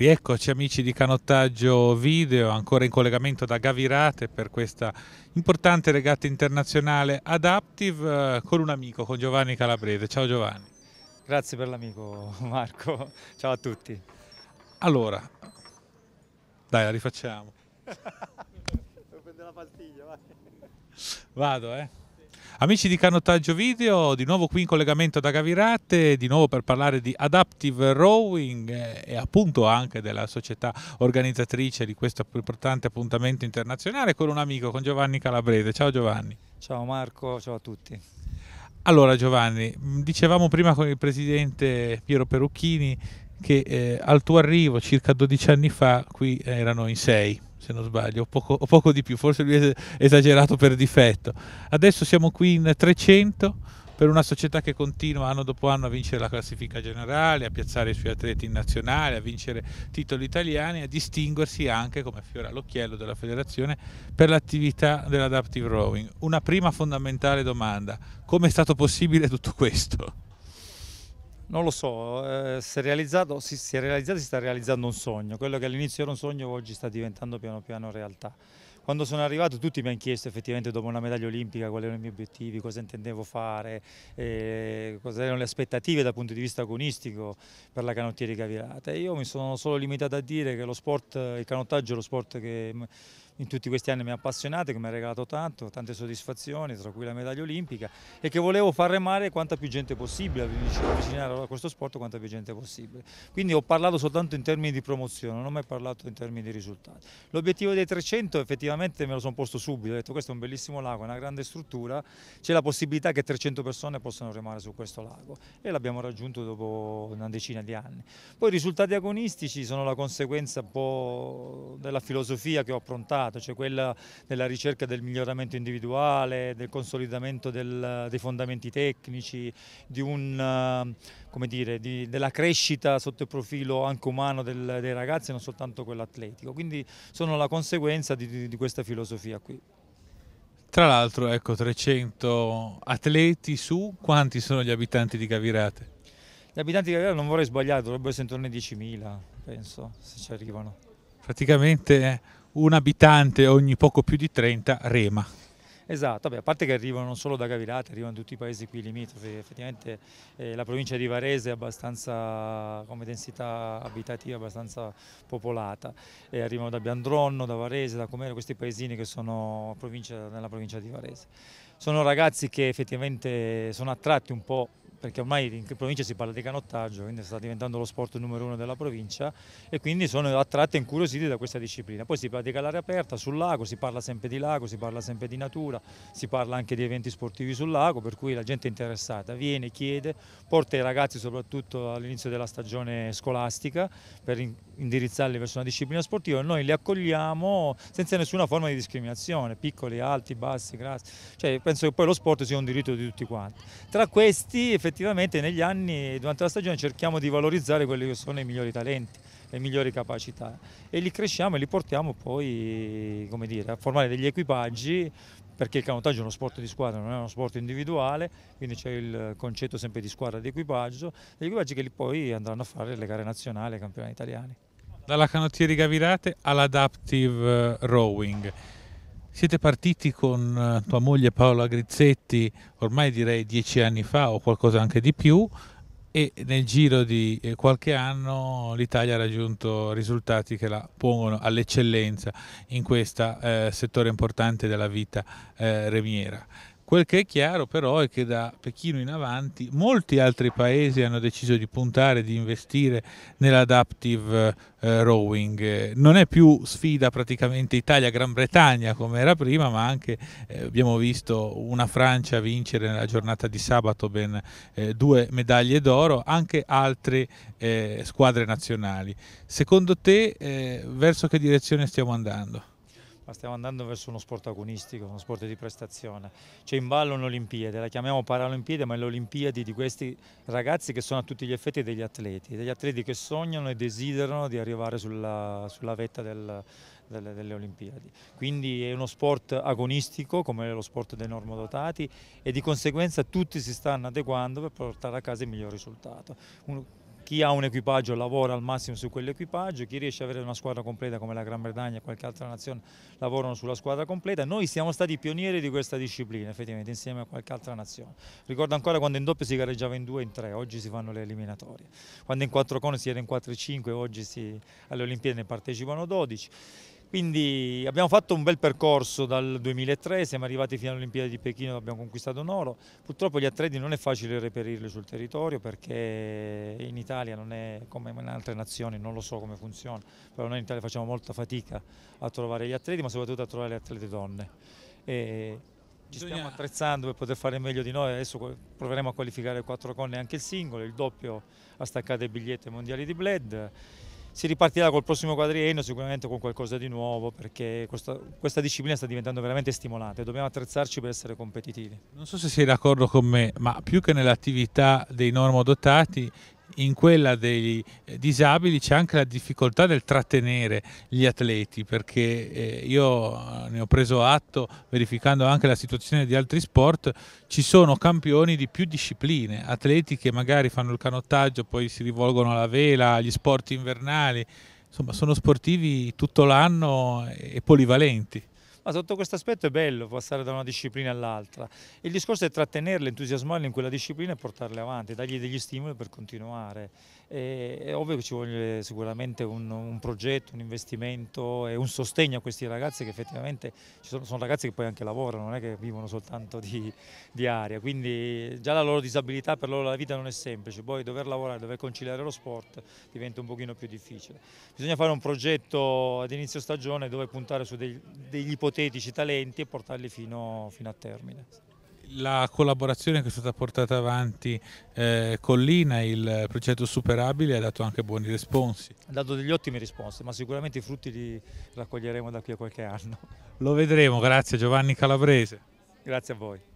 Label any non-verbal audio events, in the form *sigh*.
Rieccoci amici di Canottaggio Video, ancora in collegamento da Gavirate per questa importante regata internazionale Adaptive eh, con un amico, con Giovanni Calabrese. Ciao Giovanni. Grazie per l'amico Marco, *laughs* ciao a tutti. Allora, dai la rifacciamo. Devo prendere la pastiglia, vai. Vado eh. Amici di Canottaggio Video, di nuovo qui in collegamento da Gavirate, di nuovo per parlare di Adaptive Rowing eh, e appunto anche della società organizzatrice di questo importante appuntamento internazionale con un amico, con Giovanni Calabrese. Ciao Giovanni. Ciao Marco, ciao a tutti. Allora Giovanni, mm, dicevamo prima con il presidente Piero Perucchini che eh, al tuo arrivo circa 12 anni fa qui erano in sei se non sbaglio, o poco, o poco di più, forse lui è esagerato per difetto. Adesso siamo qui in 300 per una società che continua anno dopo anno a vincere la classifica generale, a piazzare i suoi atleti in nazionale, a vincere titoli italiani, e a distinguersi anche come fiore all'occhiello della federazione per l'attività dell'adaptive rowing. Una prima fondamentale domanda, come è stato possibile tutto questo? Non lo so, eh, si, è si, si è realizzato si sta realizzando un sogno, quello che all'inizio era un sogno oggi sta diventando piano piano realtà. Quando sono arrivato tutti mi hanno chiesto effettivamente dopo una medaglia olimpica quali erano i miei obiettivi, cosa intendevo fare, eh, cosa erano le aspettative dal punto di vista agonistico per la canottieri cavirata. Io mi sono solo limitato a dire che lo sport, il canottaggio è lo sport che in tutti questi anni mi ha appassionato, che mi ha regalato tanto, tante soddisfazioni, tra cui la medaglia olimpica, e che volevo far remare quanta più gente possibile, avvicinare a questo sport quanta più gente possibile. Quindi ho parlato soltanto in termini di promozione, non ho mai parlato in termini di risultati. L'obiettivo dei 300 effettivamente me lo sono posto subito, ho detto questo è un bellissimo lago, è una grande struttura, c'è la possibilità che 300 persone possano remare su questo lago e l'abbiamo raggiunto dopo una decina di anni. Poi i risultati agonistici sono la conseguenza un po' della filosofia che ho approntato, dato, cioè quella della ricerca del miglioramento individuale, del consolidamento del, dei fondamenti tecnici, un, eh, dire, di, della crescita sotto il profilo anche umano del, dei ragazzi e non soltanto quello atletico. Quindi sono la conseguenza di, di questa filosofia qui. Tra l'altro, ecco, 300 atleti su quanti sono gli abitanti di Gavirate? Gli abitanti di Gavirate non vorrei sbagliare, dovrebbero essere intorno ai 10.000, penso, se ci arrivano. Praticamente eh, un abitante ogni poco più di 30 rema. Esatto, beh, a parte che arrivano non solo da Gavirate, arrivano da tutti i paesi qui limitrofi, effettivamente eh, la provincia di Varese è abbastanza, come densità abitativa, abbastanza popolata, e eh, arrivano da Biandronno, da Varese, da Comero, questi paesini che sono provincia, nella provincia di Varese. Sono ragazzi che effettivamente sono attratti un po' perché ormai in provincia si parla di canottaggio, quindi sta diventando lo sport numero uno della provincia e quindi sono attratti e incuriositi da questa disciplina. Poi si pratica all'aria aperta, sul lago, si parla sempre di lago, si parla sempre di natura, si parla anche di eventi sportivi sul lago, per cui la gente è interessata, viene, chiede, porta i ragazzi soprattutto all'inizio della stagione scolastica per indirizzarli verso una disciplina sportiva, noi li accogliamo senza nessuna forma di discriminazione, piccoli, alti, bassi, grassi, cioè, penso che poi lo sport sia un diritto di tutti quanti. Tra questi effettivamente negli anni, durante la stagione, cerchiamo di valorizzare quelli che sono i migliori talenti, le migliori capacità e li cresciamo e li portiamo poi dire, a formare degli equipaggi perché il canottaggio è uno sport di squadra, non è uno sport individuale, quindi c'è il concetto sempre di squadra di equipaggio, degli equipaggi che poi andranno a fare le gare nazionali, i campionati italiani dalla canottieri gavirate all'adaptive eh, rowing. Siete partiti con eh, tua moglie Paola Grizzetti ormai direi dieci anni fa o qualcosa anche di più e nel giro di eh, qualche anno l'Italia ha raggiunto risultati che la pongono all'eccellenza in questo eh, settore importante della vita eh, remiera. Quel che è chiaro però è che da Pechino in avanti molti altri paesi hanno deciso di puntare, di investire nell'adaptive eh, rowing. Non è più sfida praticamente Italia-Gran Bretagna come era prima, ma anche eh, abbiamo visto una Francia vincere nella giornata di sabato ben eh, due medaglie d'oro, anche altre eh, squadre nazionali. Secondo te eh, verso che direzione stiamo andando? ma stiamo andando verso uno sport agonistico, uno sport di prestazione. C'è in ballo un'Olimpiade, la chiamiamo Paralimpiade, ma è l'Olimpiade di questi ragazzi che sono a tutti gli effetti degli atleti, degli atleti che sognano e desiderano di arrivare sulla, sulla vetta del, delle, delle, Olimpiadi. Quindi è uno sport agonistico come lo sport dei normodotati e di conseguenza tutti si stanno adeguando per portare a casa il miglior risultato. Uno, chi ha un equipaggio lavora al massimo su quell'equipaggio, chi riesce ad avere una squadra completa come la Gran Bretagna e qualche altra nazione lavorano sulla squadra completa. Noi siamo stati pionieri di questa disciplina effettivamente insieme a qualche altra nazione. Ricordo ancora quando in doppio si gareggiava in 2 e in 3, oggi si fanno le eliminatorie. Quando in 4 con si era in 4 e 5, oggi si, alle Olimpiadi ne partecipano 12. Quindi abbiamo fatto un bel percorso dal 2003, siamo arrivati fino alle Olimpiadi di Pechino abbiamo conquistato un oro. Purtroppo gli atleti non è facile reperirli sul territorio perché in Italia non è come in altre nazioni, non lo so come funziona, però noi in Italia facciamo molta fatica a trovare gli atleti, ma soprattutto a trovare le atlete donne. E ci stiamo attrezzando per poter fare meglio di noi, adesso proveremo a qualificare quattro conne anche il singolo, il doppio ha staccato i biglietti mondiali di Bled si ripartirà col prossimo quadriennio sicuramente con qualcosa di nuovo perché questa, questa, disciplina sta diventando veramente stimolante, dobbiamo attrezzarci per essere competitivi. Non so se sei d'accordo con me, ma più che nell'attività dei normodotati in quella dei eh, disabili c'è anche la difficoltà del trattenere gli atleti perché eh, io eh, ne ho preso atto verificando anche la situazione di altri sport, ci sono campioni di più discipline, atleti che magari fanno il canottaggio, poi si rivolgono alla vela, agli sport invernali, insomma sono sportivi tutto l'anno e polivalenti ma sotto questo aspetto è bello passare da una disciplina all'altra. Il discorso è trattenerle, entusiasmarle in quella disciplina e portarle avanti, dargli degli stimoli per continuare. E, è ovvio che ci vuole sicuramente un, un, progetto, un investimento e un sostegno a questi ragazzi che effettivamente sono, sono, ragazzi che poi anche lavorano, non è che vivono soltanto di, di aria, quindi già la loro disabilità per loro la vita non è semplice, poi dover lavorare, dover conciliare lo sport diventa un pochino più difficile. Bisogna fare un progetto ad inizio stagione dove puntare su degli, degli ipotesi ipotetici talenti e portarli fino, fino a termine. La collaborazione che è stata portata avanti eh, con l'INA, il progetto Superabile, ha dato anche buoni risponsi. Ha dato degli ottimi risponsi, ma sicuramente i frutti li raccoglieremo da qui a qualche anno. Lo vedremo, grazie Giovanni Calabrese. Grazie a voi.